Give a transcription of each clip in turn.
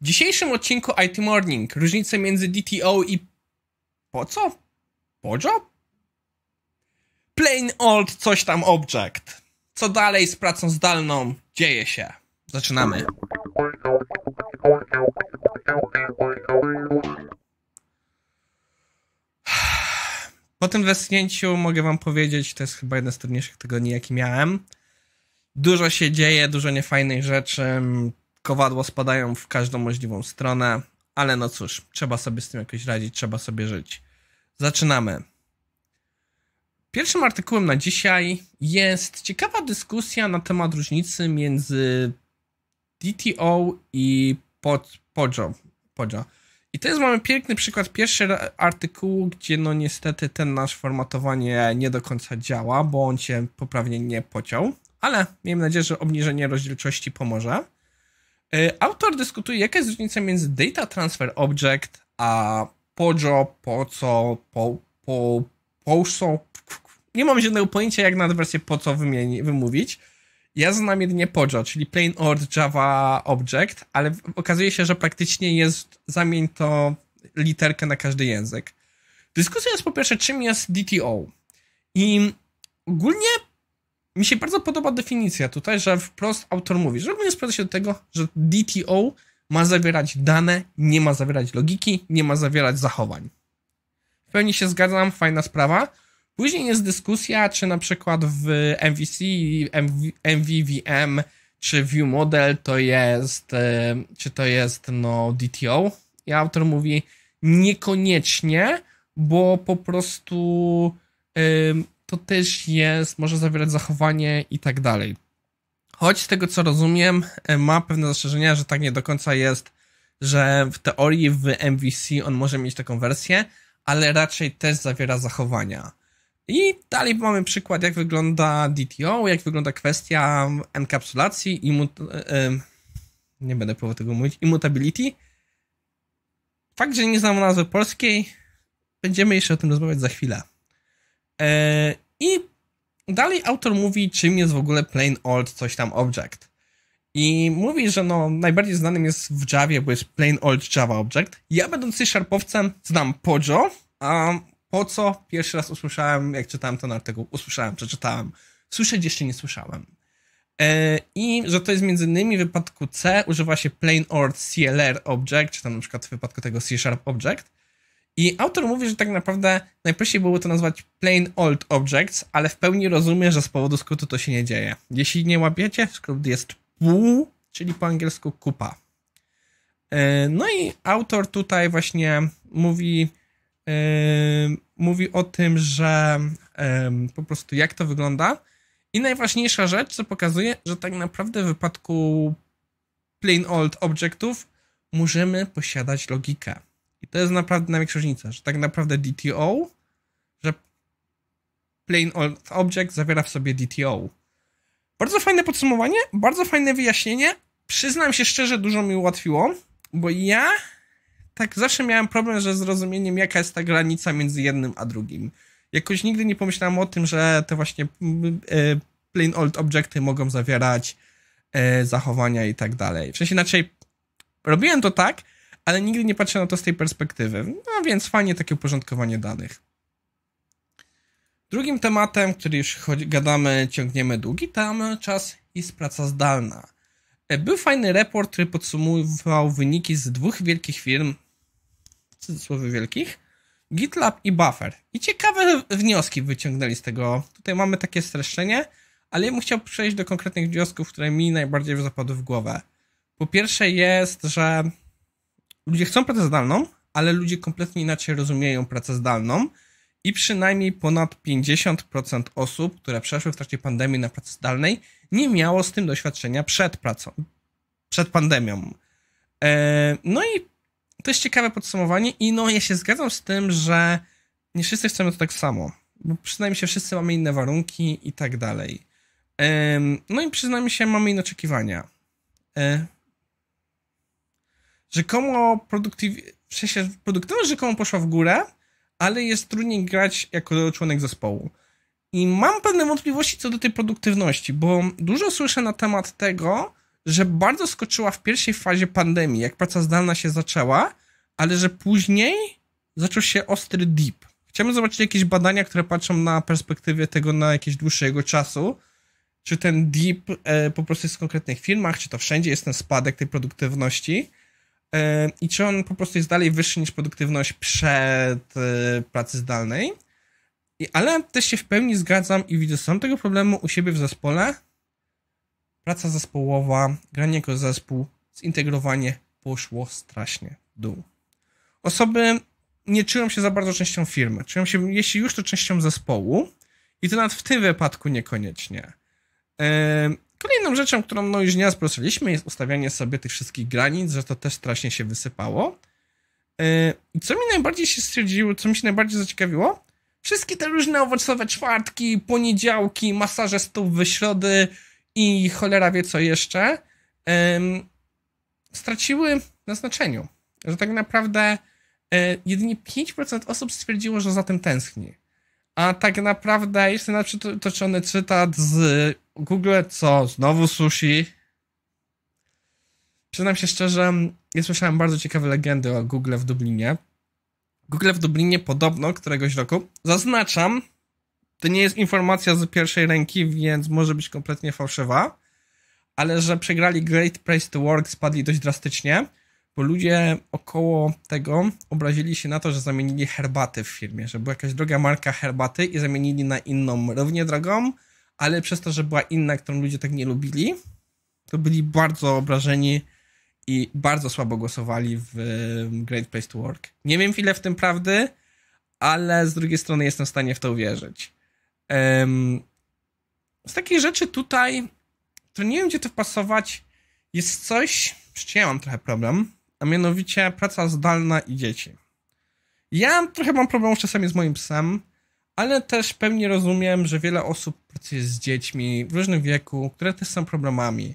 W dzisiejszym odcinku IT Morning różnice między DTO i... Po co? Pojo? Plain old coś tam object. Co dalej z pracą zdalną dzieje się? Zaczynamy. Po tym westchnięciu mogę wam powiedzieć, to jest chyba jeden z trudniejszych tygodni, jaki miałem. Dużo się dzieje, dużo niefajnych rzeczy kowadło spadają w każdą możliwą stronę, ale no cóż, trzeba sobie z tym jakoś radzić, trzeba sobie żyć. Zaczynamy. Pierwszym artykułem na dzisiaj jest ciekawa dyskusja na temat różnicy między DTO i pod, Pojo. Pojo. I to jest mamy piękny przykład pierwszy artykułu, gdzie no niestety ten nasz formatowanie nie do końca działa, bo on się poprawnie nie pociął, ale miejmy nadzieję, że obniżenie rozdzielczości pomoże. Y, autor dyskutuje, jaka jest różnica między Data Transfer Object a POJO, po co, po, po, po, Nie mam żadnego pojęcia, jak nad wersję po co wymieni, wymówić. Ja znam jedynie POJO, czyli Plain Old Java Object, ale okazuje się, że praktycznie jest, zamień to literkę na każdy język. Dyskusja jest po pierwsze, czym jest DTO. I ogólnie mi się bardzo podoba definicja tutaj, że wprost autor mówi, że również sprowadza się do tego, że DTO ma zawierać dane, nie ma zawierać logiki, nie ma zawierać zachowań. W pełni się zgadzam, fajna sprawa. Później jest dyskusja, czy na przykład w MVC, MV, MVVM, czy View Model to jest, e, czy to jest no DTO. I autor mówi niekoniecznie, bo po prostu to też jest, może zawierać zachowanie i tak dalej. Choć z tego co rozumiem, e, ma pewne zastrzeżenia, że tak nie do końca jest, że w teorii w MVC on może mieć taką wersję, ale raczej też zawiera zachowania. I dalej mamy przykład, jak wygląda DTO, jak wygląda kwestia enkapsulacji i e, e, nie będę próbował tego mówić, immutability. Fakt, że nie znam nazwy polskiej, będziemy jeszcze o tym rozmawiać za chwilę. E, I dalej autor mówi, czym jest w ogóle plain old coś tam object. I mówi, że no, najbardziej znanym jest w Javie, bo jest plain old Java object. Ja będąc C-Sharpowcem znam Pojo, a po co pierwszy raz usłyszałem, jak czytałem ten artykuł, usłyszałem, przeczytałem. Słyszeć jeszcze nie słyszałem. E, I że to jest między innymi w wypadku C używa się plain old CLR object, czy tam na przykład w wypadku tego C-sharp object, i autor mówi, że tak naprawdę najprościej byłoby to nazwać plain old objects, ale w pełni rozumie, że z powodu skrótu to się nie dzieje. Jeśli nie łapiecie, skrót jest pół, czyli po angielsku kupa. E, no i autor tutaj właśnie mówi, e, mówi o tym, że e, po prostu jak to wygląda. I najważniejsza rzecz, co pokazuje, że tak naprawdę w wypadku plain old objectów możemy posiadać logikę. I to jest naprawdę największa różnica, że tak naprawdę DTO, że plain old object zawiera w sobie DTO. Bardzo fajne podsumowanie, bardzo fajne wyjaśnienie. Przyznam się szczerze, dużo mi ułatwiło, bo ja tak zawsze miałem problem ze zrozumieniem, jaka jest ta granica między jednym a drugim. Jakoś nigdy nie pomyślałem o tym, że te właśnie mm, y, plain old objecty mogą zawierać e, zachowania i tak dalej. W sensie inaczej robiłem to tak, ale nigdy nie patrzę na to z tej perspektywy. No więc fajnie takie uporządkowanie danych. Drugim tematem, który już gadamy, ciągniemy długi tam czas, jest praca zdalna. E, był fajny raport, który podsumowywał wyniki z dwóch wielkich firm, w cudzysłowie wielkich, GitLab i Buffer. I ciekawe wnioski wyciągnęli z tego. Tutaj mamy takie streszczenie, ale ja bym chciał przejść do konkretnych wniosków, które mi najbardziej zapadły w głowę. Po pierwsze jest, że ludzie chcą pracę zdalną, ale ludzie kompletnie inaczej rozumieją pracę zdalną i przynajmniej ponad 50% osób, które przeszły w trakcie pandemii na pracę zdalnej, nie miało z tym doświadczenia przed pracą, przed pandemią. E, no i to jest ciekawe podsumowanie i no ja się zgadzam z tym, że nie wszyscy chcemy to tak samo. Bo przynajmniej się wszyscy mamy inne warunki i tak dalej. E, no i przynajmniej się mamy inne oczekiwania. E, rzekomo produktyw... produktywność rzekomo poszła w górę, ale jest trudniej grać jako członek zespołu. I mam pewne wątpliwości co do tej produktywności, bo dużo słyszę na temat tego, że bardzo skoczyła w pierwszej fazie pandemii, jak praca zdalna się zaczęła, ale że później zaczął się ostry dip. Chciałbym zobaczyć jakieś badania, które patrzą na perspektywę tego na jakieś dłuższego czasu. Czy ten dip e, po prostu jest w konkretnych firmach, czy to wszędzie jest ten spadek tej produktywności i czy on po prostu jest dalej wyższy niż produktywność przed e, pracy zdalnej. Ale też się w pełni zgadzam i widzę sam tego problemu u siebie w zespole. Praca zespołowa, granie jako zespół, zintegrowanie poszło strasznie w dół. Osoby nie czują się za bardzo częścią firmy. Czują się, jeśli już, to częścią zespołu. I to nawet w tym wypadku niekoniecznie. Kolejną rzeczą, którą no już nieraz poruszyliśmy, jest ustawianie sobie tych wszystkich granic, że to też strasznie się wysypało. Yy, I co mi najbardziej się stwierdziło, co mi się najbardziej zaciekawiło? Wszystkie te różne owocowe czwartki, poniedziałki, masaże stóp we środy i cholera wie co jeszcze, straciły na znaczeniu. Że tak naprawdę y, jedynie 5% osób stwierdziło, że za tym tęskni. A tak naprawdę jest to przytoczony cytat z Google co? Znowu sushi? Przyznam się szczerze, ja słyszałem bardzo ciekawe legendy o Google w Dublinie. Google w Dublinie podobno któregoś roku, zaznaczam, to nie jest informacja z pierwszej ręki, więc może być kompletnie fałszywa, ale że przegrali Great Place to Work, spadli dość drastycznie, bo ludzie około tego obrazili się na to, że zamienili herbaty w firmie, że była jakaś droga marka herbaty i zamienili na inną równie drogą, ale przez to, że była inna, którą ludzie tak nie lubili, to byli bardzo obrażeni i bardzo słabo głosowali w Great Place to Work. Nie wiem ile w tym prawdy, ale z drugiej strony jestem w stanie w to uwierzyć. Um, z takich rzeczy tutaj, to nie wiem gdzie to wpasować, jest coś, z czym ja mam trochę problem, a mianowicie praca zdalna i dzieci. Ja trochę mam problem czasami z moim psem, ale też pewnie rozumiem, że wiele osób pracuje z dziećmi w różnym wieku, które też są problemami.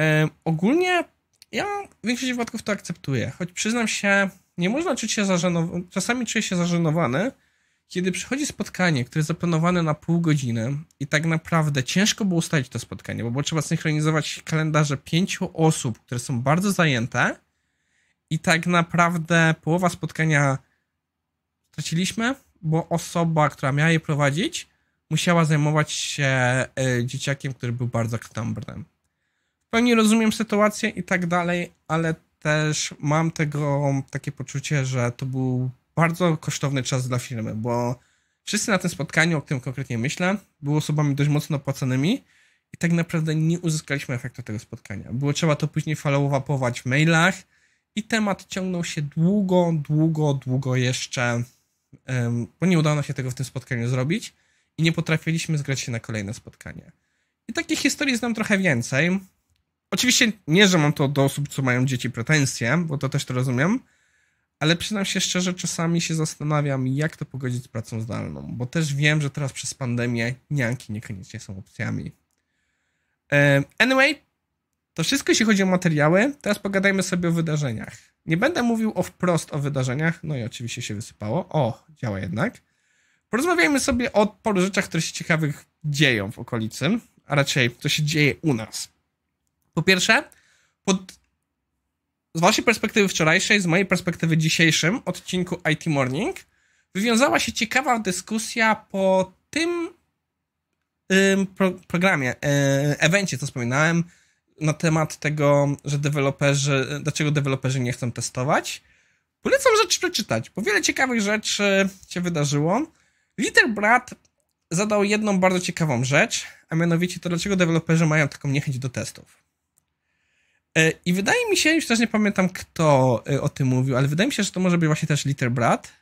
E, ogólnie ja w większości wypadków to akceptuję, choć przyznam się, nie można czuć się zażenowany, czasami czuję się zażenowany, kiedy przychodzi spotkanie, które jest zaplanowane na pół godziny i tak naprawdę ciężko było ustalić to spotkanie, bo było trzeba synchronizować kalendarze pięciu osób, które są bardzo zajęte i tak naprawdę połowa spotkania straciliśmy, bo osoba, która miała je prowadzić, musiała zajmować się e, dzieciakiem, który był bardzo aktywnym. W pełni rozumiem sytuację i tak dalej, ale też mam tego takie poczucie, że to był bardzo kosztowny czas dla firmy, bo wszyscy na tym spotkaniu, o którym konkretnie myślę, były osobami dość mocno opłaconymi i tak naprawdę nie uzyskaliśmy efektu tego spotkania. Było trzeba to później follow-upować w mailach i temat ciągnął się długo, długo, długo jeszcze bo nie udało nam się tego w tym spotkaniu zrobić i nie potrafiliśmy zgrać się na kolejne spotkanie. I takich historii znam trochę więcej. Oczywiście nie, że mam to do osób, co mają dzieci pretensje, bo to też to rozumiem, ale przyznam się szczerze, czasami się zastanawiam, jak to pogodzić z pracą zdalną, bo też wiem, że teraz przez pandemię nianki niekoniecznie są opcjami. Anyway, to wszystko, jeśli chodzi o materiały. Teraz pogadajmy sobie o wydarzeniach. Nie będę mówił o wprost o wydarzeniach, no i oczywiście się wysypało. O, działa jednak. Porozmawiajmy sobie o paru rzeczach, które się ciekawych dzieją w okolicy, a raczej co się dzieje u nas. Po pierwsze, pod, z waszej perspektywy wczorajszej, z mojej perspektywy dzisiejszym odcinku IT Morning, wywiązała się ciekawa dyskusja po tym pro, programie, yy, evencie, co wspominałem, na temat tego, że deweloperzy, dlaczego deweloperzy nie chcą testować, polecam rzecz przeczytać, bo wiele ciekawych rzeczy się wydarzyło. Little Brat zadał jedną bardzo ciekawą rzecz, a mianowicie to, dlaczego deweloperzy mają taką niechęć do testów. E, I wydaje mi się, już też nie pamiętam kto e, o tym mówił, ale wydaje mi się, że to może być właśnie też Little Brat,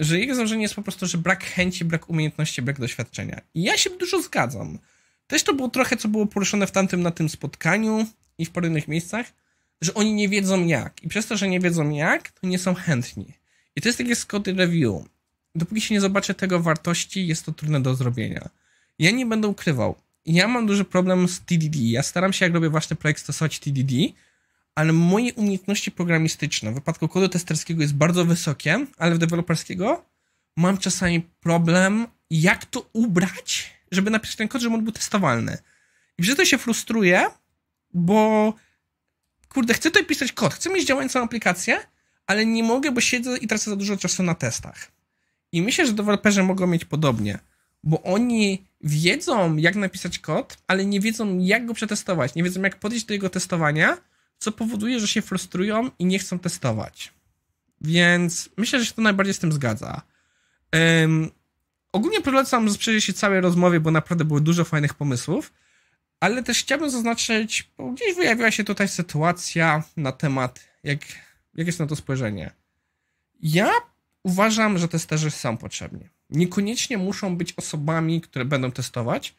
że jego założenie jest po prostu, że brak chęci, brak umiejętności, brak doświadczenia. I ja się dużo zgadzam. Też to było trochę, co było poruszone w tamtym na tym spotkaniu i w paru innych miejscach, że oni nie wiedzą jak. I przez to, że nie wiedzą jak, to nie są chętni. I to jest takie Scotty Review. Dopóki się nie zobaczy tego wartości, jest to trudne do zrobienia. Ja nie będę ukrywał. Ja mam duży problem z TDD. Ja staram się, jak robię własny projekt, stosować TDD, ale moje umiejętności programistyczne w wypadku kodu testerskiego jest bardzo wysokie, ale w deweloperskiego mam czasami problem, jak to ubrać, żeby napisać ten kod, żeby on był testowalny. I przez to się frustruję, bo kurde, chcę tutaj pisać kod, chcę mieć działającą aplikację, ale nie mogę, bo siedzę i tracę za dużo czasu na testach. I myślę, że deweloperzy mogą mieć podobnie, bo oni wiedzą, jak napisać kod, ale nie wiedzą, jak go przetestować, nie wiedzą, jak podejść do jego testowania, co powoduje, że się frustrują i nie chcą testować. Więc myślę, że się to najbardziej z tym zgadza ogólnie polecam przyjrzeć się całej rozmowie, bo naprawdę było dużo fajnych pomysłów, ale też chciałbym zaznaczyć, bo gdzieś wyjawiła się tutaj sytuacja na temat, jak, jak jest na to spojrzenie. Ja uważam, że testerzy są potrzebni. Niekoniecznie muszą być osobami, które będą testować,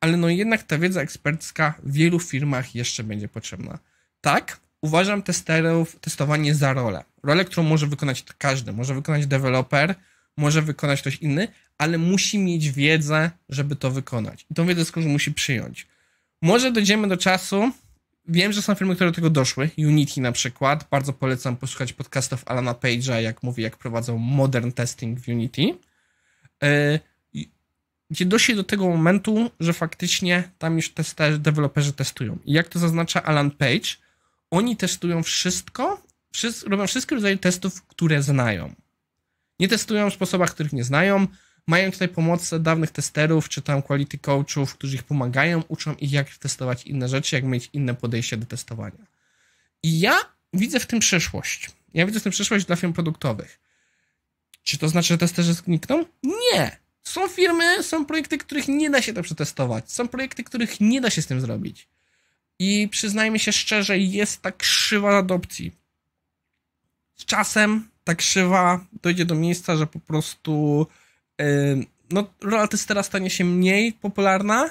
ale no jednak ta wiedza ekspercka w wielu firmach jeszcze będzie potrzebna. Tak, uważam testerów, testowanie za rolę. Rolę, którą może wykonać każdy. Może wykonać deweloper, może wykonać ktoś inny, ale musi mieć wiedzę, żeby to wykonać. I tą wiedzę skądś musi przyjąć. Może dojdziemy do czasu. Wiem, że są filmy, które do tego doszły. Unity na przykład. Bardzo polecam posłuchać podcastów Alana Page'a, jak mówi, jak prowadzą modern testing w Unity. Y, gdzie doszli do tego momentu, że faktycznie tam już testerzy, deweloperzy testują. I jak to zaznacza Alan Page, oni testują wszystko, robią wszystkie rodzaje testów, które znają. Nie testują w sposobach, których nie znają, mają tutaj pomoc dawnych testerów, czy tam quality coachów, którzy ich pomagają, uczą ich jak testować inne rzeczy, jak mieć inne podejście do testowania. I ja widzę w tym przyszłość. Ja widzę w tym przyszłość dla firm produktowych. Czy to znaczy, że testerzy znikną? Nie! Są firmy, są projekty, których nie da się to przetestować. Są projekty, których nie da się z tym zrobić. I przyznajmy się szczerze, jest ta krzywa adopcji. Z czasem ta krzywa dojdzie do miejsca, że po prostu no, rola testera stanie się mniej popularna,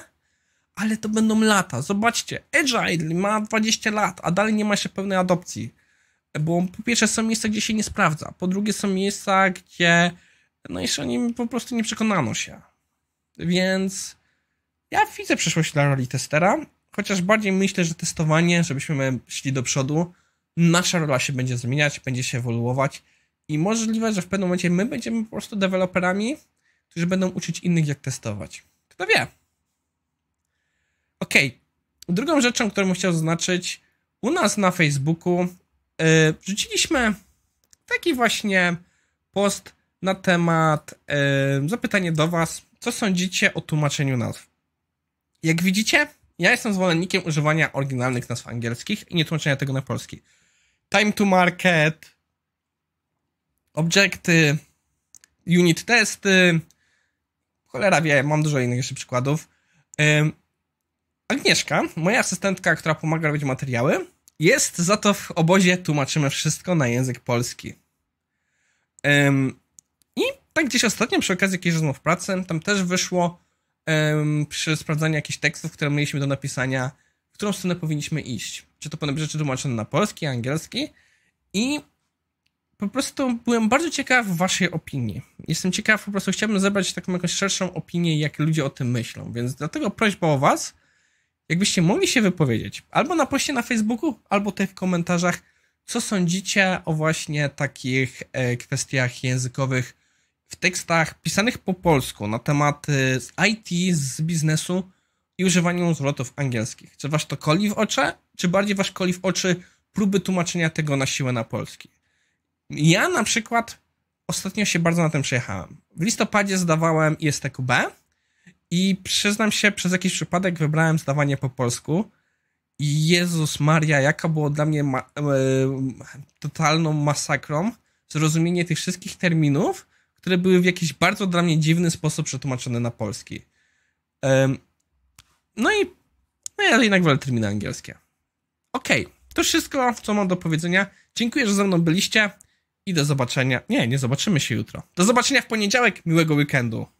ale to będą lata. Zobaczcie, Agile ma 20 lat, a dalej nie ma się pełnej adopcji. Bo po pierwsze są miejsca, gdzie się nie sprawdza, po drugie są miejsca, gdzie no jeszcze o nim po prostu nie przekonano się. Więc ja widzę przyszłość dla roli testera, chociaż bardziej myślę, że testowanie, żebyśmy szli do przodu, nasza rola się będzie zmieniać, będzie się ewoluować i możliwe, że w pewnym momencie my będziemy po prostu deweloperami, którzy będą uczyć innych, jak testować. Kto wie? Ok. Drugą rzeczą, którą chciałem zaznaczyć, u nas na Facebooku yy, rzuciliśmy taki właśnie post na temat yy, zapytanie do Was, co sądzicie o tłumaczeniu nazw. Jak widzicie, ja jestem zwolennikiem używania oryginalnych nazw angielskich i nie tłumaczenia tego na polski. Time to market, obiekty, unit testy, Cholera wie, mam dużo innych jeszcze przykładów. Agnieszka, moja asystentka, która pomaga robić materiały, jest za to w obozie tłumaczymy wszystko na język polski. I tak gdzieś ostatnio przy okazji jakichś rozmów pracy, tam też wyszło przy sprawdzaniu jakichś tekstów, które mieliśmy do napisania, w którą stronę powinniśmy iść. Czy to powinny być rzeczy tłumaczone na polski, angielski i po prostu byłem bardzo ciekaw waszej opinii. Jestem ciekaw, po prostu chciałbym zebrać taką jakąś szerszą opinię, jak ludzie o tym myślą, więc dlatego prośba o was, jakbyście mogli się wypowiedzieć, albo na poście na Facebooku, albo tutaj w komentarzach, co sądzicie o właśnie takich e, kwestiach językowych w tekstach pisanych po polsku na temat e, z IT, z biznesu i używaniu zwrotów angielskich. Czy wasz to koli w oczy, czy bardziej wasz koli w oczy próby tłumaczenia tego na siłę na polski? Ja na przykład ostatnio się bardzo na tym przejechałem. W listopadzie zdawałem ISTQB i przyznam się, przez jakiś przypadek wybrałem zdawanie po polsku. Jezus Maria, jaka było dla mnie ma e totalną masakrą zrozumienie tych wszystkich terminów, które były w jakiś bardzo dla mnie dziwny sposób przetłumaczone na polski. E no i no ja jednak wolę terminy angielskie. Okej, okay, to wszystko, co mam do powiedzenia. Dziękuję, że ze mną byliście i do zobaczenia. Nie, nie zobaczymy się jutro. Do zobaczenia w poniedziałek. Miłego weekendu.